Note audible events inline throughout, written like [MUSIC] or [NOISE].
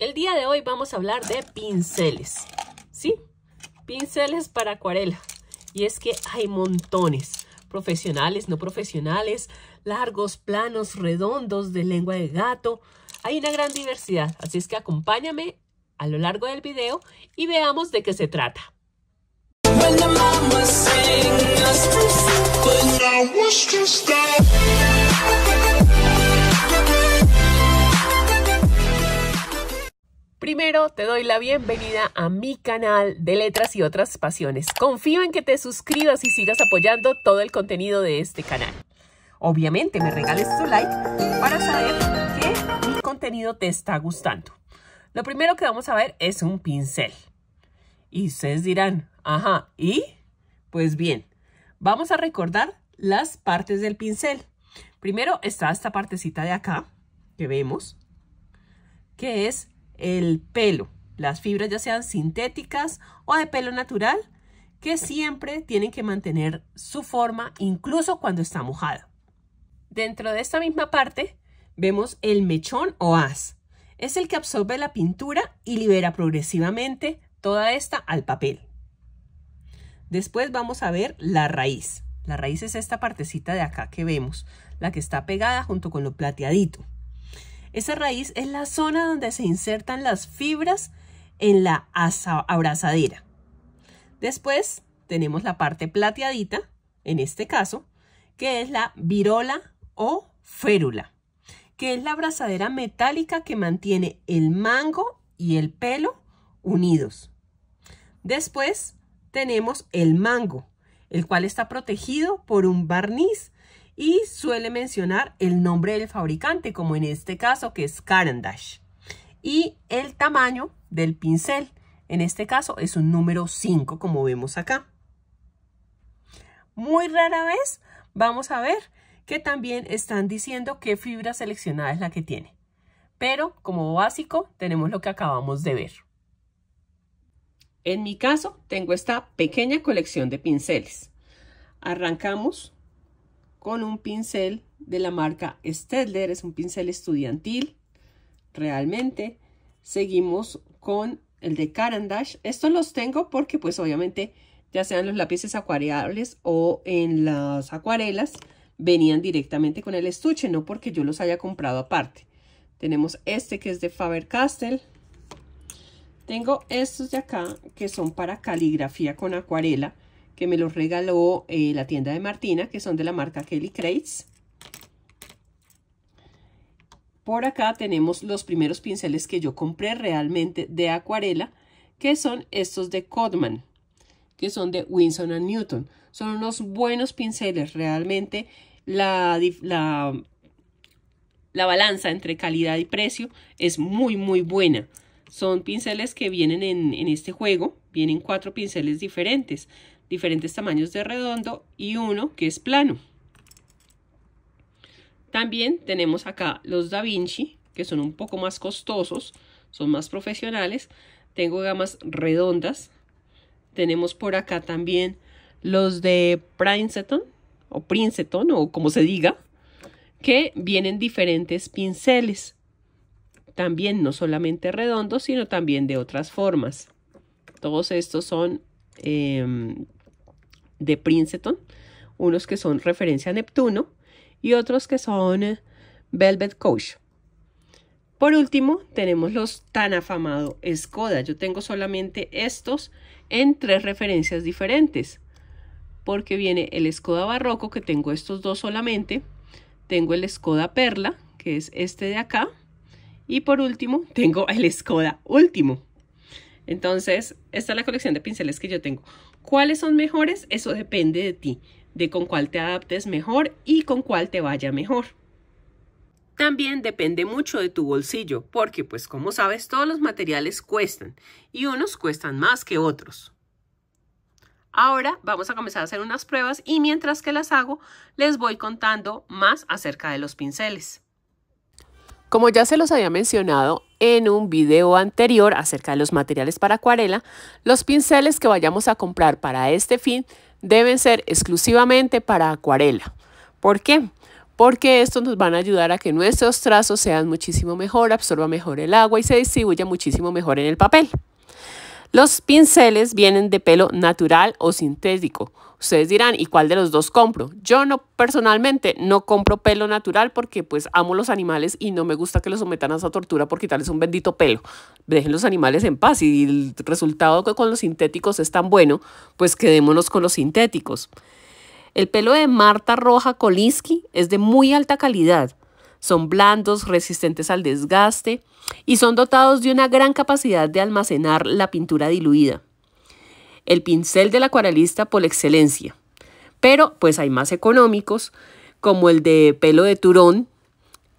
El día de hoy vamos a hablar de pinceles, ¿sí? Pinceles para acuarela. Y es que hay montones, profesionales, no profesionales, largos, planos, redondos, de lengua de gato. Hay una gran diversidad, así es que acompáñame a lo largo del video y veamos de qué se trata. te doy la bienvenida a mi canal de letras y otras pasiones. Confío en que te suscribas y sigas apoyando todo el contenido de este canal. Obviamente me regales tu like para saber que contenido te está gustando. Lo primero que vamos a ver es un pincel. Y ustedes dirán, ajá, ¿y? Pues bien, vamos a recordar las partes del pincel. Primero está esta partecita de acá que vemos, que es el pelo, las fibras ya sean sintéticas o de pelo natural, que siempre tienen que mantener su forma incluso cuando está mojada. Dentro de esta misma parte vemos el mechón o haz. Es el que absorbe la pintura y libera progresivamente toda esta al papel. Después vamos a ver la raíz. La raíz es esta partecita de acá que vemos, la que está pegada junto con lo plateadito. Esa raíz es la zona donde se insertan las fibras en la abrazadera. Después tenemos la parte plateadita, en este caso, que es la virola o férula, que es la abrazadera metálica que mantiene el mango y el pelo unidos. Después tenemos el mango, el cual está protegido por un barniz y suele mencionar el nombre del fabricante, como en este caso que es Carandash, y el tamaño del pincel. En este caso es un número 5, como vemos acá. Muy rara vez vamos a ver que también están diciendo qué fibra seleccionada es la que tiene. Pero como básico tenemos lo que acabamos de ver. En mi caso tengo esta pequeña colección de pinceles. Arrancamos con un pincel de la marca Stedler, es un pincel estudiantil, realmente. Seguimos con el de Carandash. Estos los tengo porque pues obviamente ya sean los lápices acuareables o en las acuarelas, venían directamente con el estuche, no porque yo los haya comprado aparte. Tenemos este que es de Faber-Castell. Tengo estos de acá que son para caligrafía con acuarela que me los regaló eh, la tienda de Martina, que son de la marca Kelly Crates. Por acá tenemos los primeros pinceles que yo compré realmente de acuarela, que son estos de Codman, que son de and Newton. Son unos buenos pinceles, realmente la, la, la balanza entre calidad y precio es muy muy buena. Son pinceles que vienen en este juego, vienen cuatro pinceles diferentes diferentes tamaños de redondo y uno que es plano. También tenemos acá los Da Vinci, que son un poco más costosos, son más profesionales. Tengo gamas redondas. Tenemos por acá también los de Princeton, o Princeton, o como se diga, que vienen diferentes pinceles. También no solamente redondos, sino también de otras formas. Todos estos son em, de Princeton, unos que son referencia a Neptuno y otros que son eh, Velvet Coach. Por último, tenemos los tan afamado Skoda. Yo tengo solamente estos en tres referencias diferentes, porque viene el Skoda Barroco, que tengo estos dos solamente, tengo el Skoda Perla, que es este de acá, y por último, tengo el Skoda Último. Entonces, esta es la colección de pinceles que yo tengo. ¿Cuáles son mejores? Eso depende de ti, de con cuál te adaptes mejor y con cuál te vaya mejor. También depende mucho de tu bolsillo, porque pues como sabes todos los materiales cuestan y unos cuestan más que otros. Ahora vamos a comenzar a hacer unas pruebas y mientras que las hago les voy contando más acerca de los pinceles. Como ya se los había mencionado en un video anterior acerca de los materiales para acuarela, los pinceles que vayamos a comprar para este fin deben ser exclusivamente para acuarela. ¿Por qué? Porque estos nos van a ayudar a que nuestros trazos sean muchísimo mejor, absorba mejor el agua y se distribuya muchísimo mejor en el papel. Los pinceles vienen de pelo natural o sintético, Ustedes dirán, ¿y cuál de los dos compro? Yo no personalmente no compro pelo natural porque pues amo los animales y no me gusta que los sometan a esa tortura por quitarles un bendito pelo. Dejen los animales en paz y el resultado con los sintéticos es tan bueno, pues quedémonos con los sintéticos. El pelo de Marta Roja Kolinsky es de muy alta calidad. Son blandos, resistentes al desgaste y son dotados de una gran capacidad de almacenar la pintura diluida el pincel del acuarelista por excelencia. Pero pues hay más económicos, como el de pelo de turón,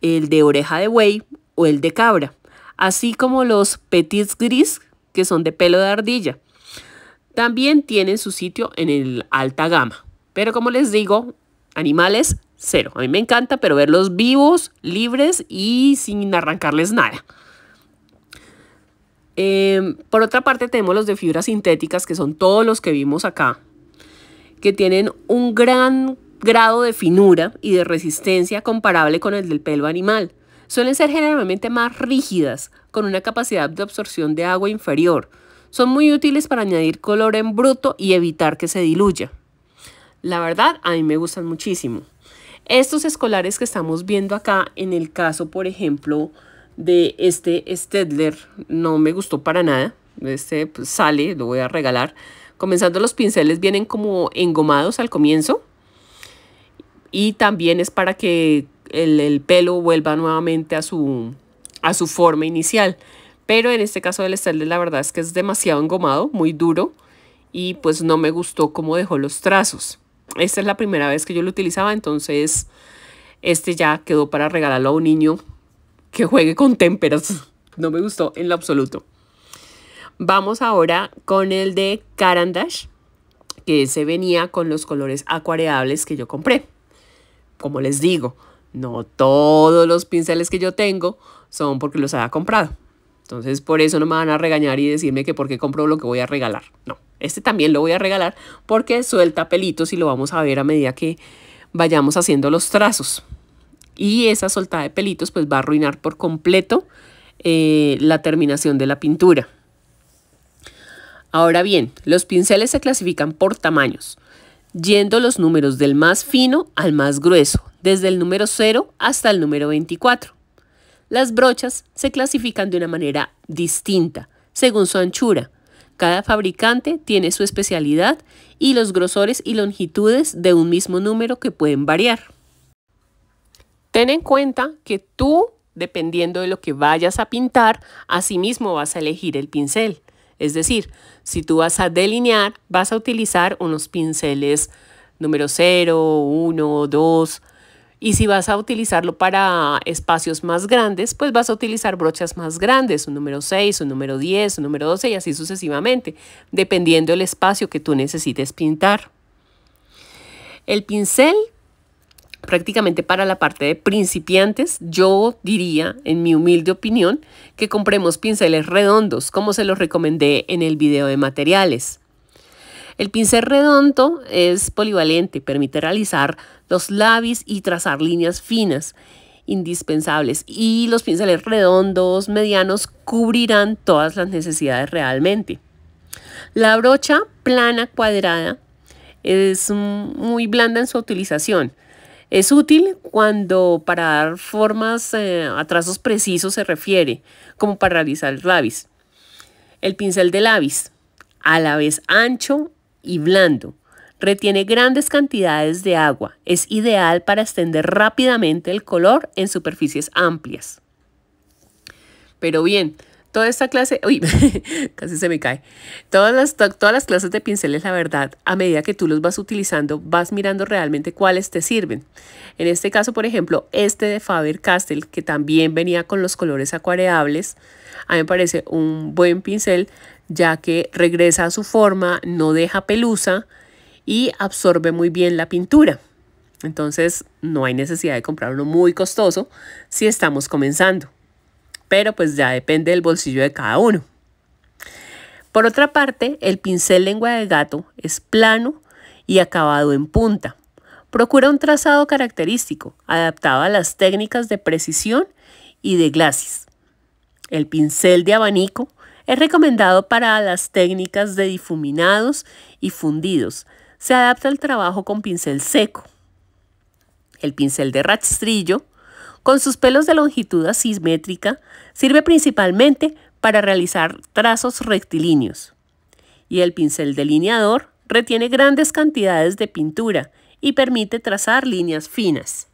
el de oreja de buey o el de cabra, así como los petits gris, que son de pelo de ardilla. También tienen su sitio en el alta gama. Pero como les digo, animales cero. A mí me encanta, pero verlos vivos, libres y sin arrancarles nada. Em, por otra parte tenemos los de fibras sintéticas, que son todos los que vimos acá, que tienen un gran grado de finura y de resistencia comparable con el del pelo animal. Suelen ser generalmente más rígidas, con una capacidad de absorción de agua inferior. Son muy útiles para añadir color en bruto y evitar que se diluya. La verdad, a mí me gustan muchísimo. Estos escolares que estamos viendo acá, en el caso, por ejemplo, de este Stedler no me gustó para nada. Este pues, sale, lo voy a regalar. Comenzando los pinceles vienen como engomados al comienzo. Y también es para que el, pelo vuelva nuevamente a su, a su forma inicial. Pero en este caso del Stedler la verdad es que es demasiado engomado, muy duro. Y pues no me gustó cómo dejó los trazos. Esta es la primera vez que yo lo utilizaba, entonces este ya quedó para regalarlo a un niño que juegue con témperas. No me gustó en lo absoluto. Vamos ahora con el de Carandash, que se venía con los colores acuareables que yo compré. Como les digo, no todos los pinceles que yo tengo son porque los haya comprado. Entonces por eso no me van a regañar y decirme que por qué compro lo que voy a regalar. No, este también lo voy a regalar porque suelta pelitos y lo vamos a ver a medida que vayamos haciendo los trazos y esa soltada de pelitos pues va a arruinar por completo eh, la terminación de la pintura. Ahora bien, los pinceles se clasifican por tamaños, yendo los números del más fino al más grueso, desde el número 0 hasta el número 24. Las brochas se clasifican de una manera distinta, según su anchura. Cada fabricante tiene su especialidad y los grosores y longitudes de un mismo número que pueden variar. Ten en cuenta que tú, dependiendo de lo que vayas a pintar, asimismo vas a elegir el pincel. Es decir, si tú vas a delinear, vas a utilizar unos pinceles número 0, 1, 2. Y si vas a utilizarlo para espacios más grandes, pues vas a utilizar brochas más grandes, un número 6, un número 10, un número 12 y así sucesivamente, dependiendo del espacio que tú necesites pintar. El pincel prácticamente para la parte de principiantes, yo diría, en mi humilde opinión, que compremos pinceles redondos, como se los recomendé en el video de materiales. El pincel redondo es polivalente, permite realizar los labios y trazar líneas finas indispensables y los pinceles redondos, medianos, cubrirán todas las necesidades realmente. La brocha plana cuadrada es mm, muy blanda en su utilización, es útil cuando para dar formas eh, a trazos precisos se refiere, como para realizar el lápiz. El pincel de lápiz, a la vez ancho y blando, retiene grandes cantidades de agua. Es ideal para extender rápidamente el color en superficies amplias. Pero bien, Toda esta clase, uy, [LAUGHS] casi se me cae. Todas las, todas las clases de pinceles, la verdad, a medida que tú los vas utilizando, vas mirando realmente cuáles te sirven. En este caso, por ejemplo, este de Faber-Castell, que también venía con los colores acuareables, a mí me parece un buen pincel, ya que regresa a su forma, no deja pelusa y absorbe muy bien la pintura. Entonces, no hay necesidad de comprar uno muy costoso si estamos comenzando pero pues ya depende del bolsillo de cada uno. Por otra parte, el pincel lengua de gato es plano y acabado en punta. Procura un trazado característico, adaptado a las técnicas de precisión y de glacis. El pincel de abanico es recomendado para las técnicas de difuminados y fundidos. Se adapta al trabajo con pincel seco. El pincel de rastrillo con sus pelos de longitud asimétrica, sirve principalmente para realizar trazos rectilíneos. Y el pincel delineador retiene grandes cantidades de pintura y permite trazar líneas finas.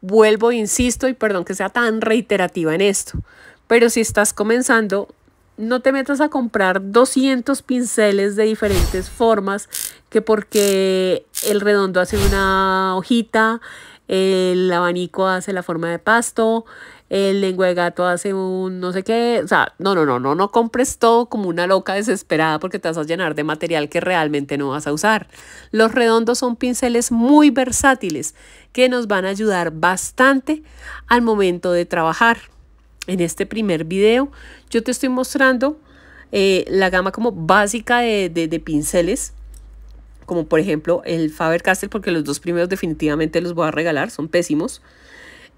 Vuelvo, insisto, y perdón que sea tan reiterativa en esto, pero si estás comenzando, no te metas a comprar 200 pinceles de diferentes formas, que porque el redondo hace una hojita, el abanico hace la forma de pasto, el lengua de gato hace un no sé qué, o sea, no, no, no, no, no compres todo como una loca desesperada porque te vas a llenar de material que realmente no vas a usar. Los redondos son pinceles muy versátiles que nos van a ayudar bastante al momento de trabajar. En este primer video yo te estoy mostrando eh, la gama como básica de, de pinceles como por ejemplo el Faber Castell, porque los dos primeros definitivamente los voy a regalar, son pésimos.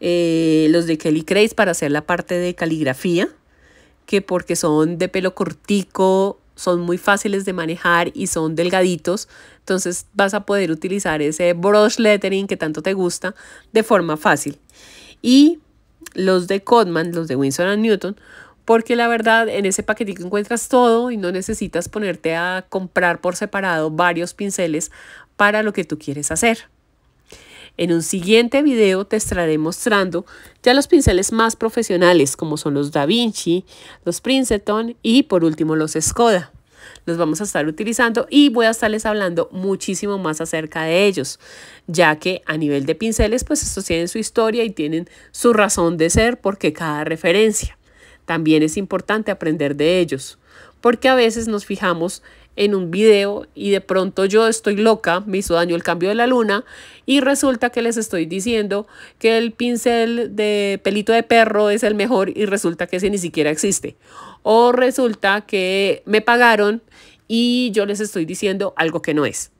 Eh, los de Kelly Craze para hacer la parte de caligrafía, que porque son de pelo cortico, son muy fáciles de manejar y son delgaditos, entonces vas a poder utilizar ese brush lettering que tanto te gusta de forma fácil. Y los de Codman, los de Winsor Newton, porque la verdad en ese paquetito encuentras todo y no necesitas ponerte a comprar por separado varios pinceles para lo que tú quieres hacer. En un siguiente video te estaré mostrando ya los pinceles más profesionales como son los Da Vinci, los Princeton y por último los Skoda. Los vamos a estar utilizando y voy a estarles hablando muchísimo más acerca de ellos, ya que a nivel de pinceles pues estos tienen su historia y tienen su razón de ser porque cada referencia. También es importante aprender de ellos, porque a veces nos fijamos en un video y de pronto yo estoy loca, me hizo daño el cambio de la luna y resulta que les estoy diciendo que el pincel de pelito de perro es el mejor y resulta que ese ni siquiera existe. O resulta que me pagaron y yo les estoy diciendo algo que no es.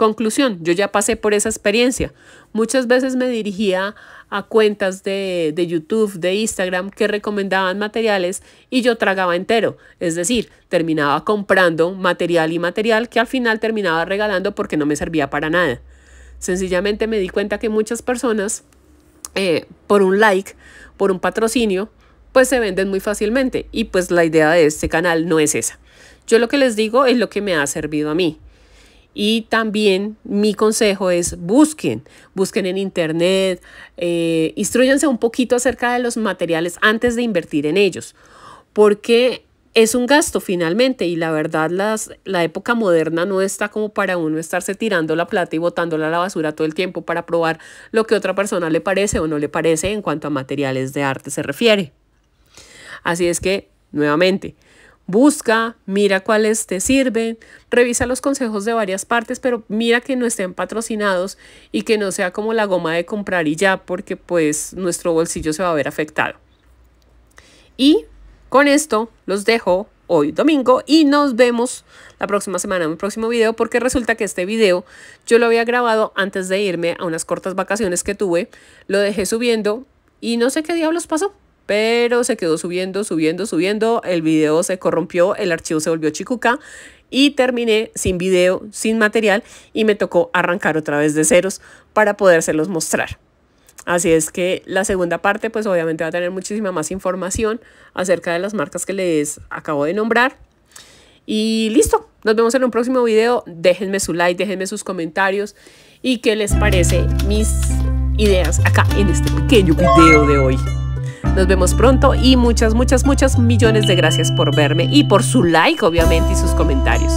Conclusión, yo ya pasé por esa experiencia. Muchas veces me dirigía a cuentas de, YouTube, de Instagram, que recomendaban materiales y yo tragaba entero. Es decir, terminaba comprando material y material que al final terminaba regalando porque no me servía para nada. Sencillamente me di cuenta que muchas personas, eh, por un like, por un patrocinio, pues se venden muy fácilmente y pues la idea de este canal no es esa. Yo lo que les digo es lo que me ha servido a mí. Y también mi consejo es busquen, busquen en internet, eh, instruyanse un poquito acerca de los materiales antes de invertir en ellos, porque es un gasto finalmente y la verdad la época moderna no está como para uno estarse tirando la plata y botándola a la basura todo el tiempo para probar lo que otra persona le parece o no le parece en cuanto a materiales de arte se refiere. Así es que, nuevamente, Busca, mira cuáles te sirven, revisa los consejos de varias partes, pero mira que no estén patrocinados y que no sea como la goma de comprar y ya, porque pues nuestro bolsillo se va a ver afectado. Y con esto los dejo hoy domingo y nos vemos la próxima semana en un próximo video porque resulta que este video yo lo había grabado antes de irme a unas cortas vacaciones que tuve, lo dejé subiendo y no sé qué diablos pasó pero se quedó subiendo, subiendo, subiendo, el video se corrompió, el archivo se volvió chicuca y terminé sin video, sin material y me tocó arrancar otra vez de ceros para podérselos mostrar. Así es que la segunda parte pues obviamente va a tener muchísima más información acerca de las marcas que les acabo de nombrar. Y listo, nos vemos en un próximo video. Déjenme su like, déjenme sus comentarios y qué les parece mis ideas acá en este pequeño video de hoy. Nos vemos pronto y muchas, muchas, muchas millones de gracias por verme y por su like, obviamente, y sus comentarios.